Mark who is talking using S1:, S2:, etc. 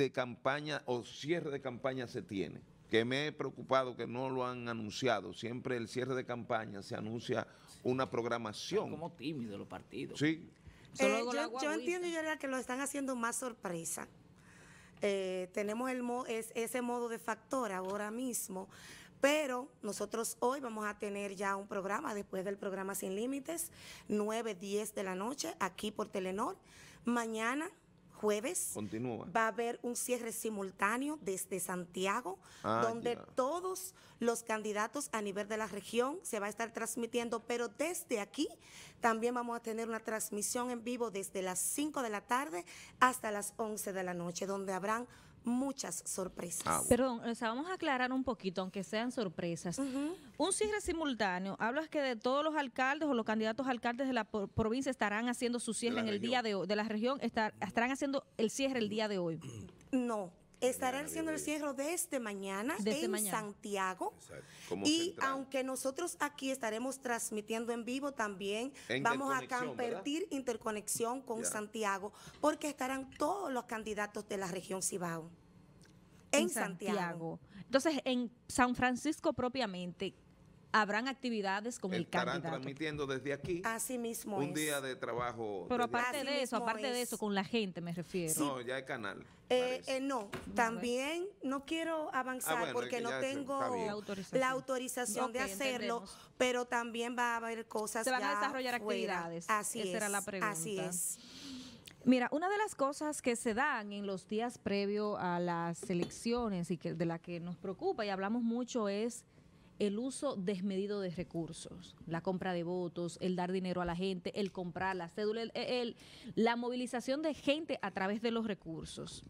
S1: de campaña o cierre de campaña se tiene? Que me he preocupado que no lo han anunciado. Siempre el cierre de campaña se anuncia una programación. como tímidos los partidos. Sí.
S2: Eh, yo,
S1: entiendo, que lo están haciendo más sorpresa. Eh, tenemos el es, ese modo de factor ahora mismo, pero nosotros hoy vamos a tener ya un programa después del programa Sin Límites, 9, 10 de la noche, aquí por Telenor. Mañana jueves va a haber un cierre simultáneo desde Santiago, ah, donde todos los candidatos a nivel de la región se va a estar transmitiendo, pero desde aquí también vamos a tener una transmisión en vivo desde las 5 de la tarde hasta las 11 de la noche, donde habrán muchas sorpresas. Ah, Perdón,
S2: vamos a aclarar un poquito, aunque sean sorpresas. Un cierre simultáneo, hablas que de todos los alcaldes o los candidatos alcaldes de la provincia estarán haciendo su cierre en el día de hoy, de la región estarán haciendo el cierre el día de hoy.
S1: No, Estarán haciendo el cierre desde mañana en Santiago. Y aunque nosotros aquí estaremos transmitiendo en vivo también, vamos a compartir interconexión con Santiago, porque estarán todos los candidatos de la región Cibao. En, Santiago.
S2: Entonces, en San Francisco propiamente, habrán actividades con el canal. candidato. Estarán
S1: transmitiendo desde aquí. Así mismo Un día de trabajo. Pero aparte de eso, aparte de
S2: eso, con la gente me refiero. No,
S1: ya hay canal. Eh, eh, no, también no quiero ah, avanzar porque no tengo la autorización, de hacerlo, pero también va a haber cosas Se van a desarrollar actividades. Así Esa era la pregunta. Así es.
S2: Mira, una de las cosas que se dan en los días previos a las elecciones y que de la que nos preocupa y hablamos mucho es el uso desmedido de recursos, la compra de votos, el dar dinero a la gente, el comprar la cédula, el, la movilización de gente a través de los recursos.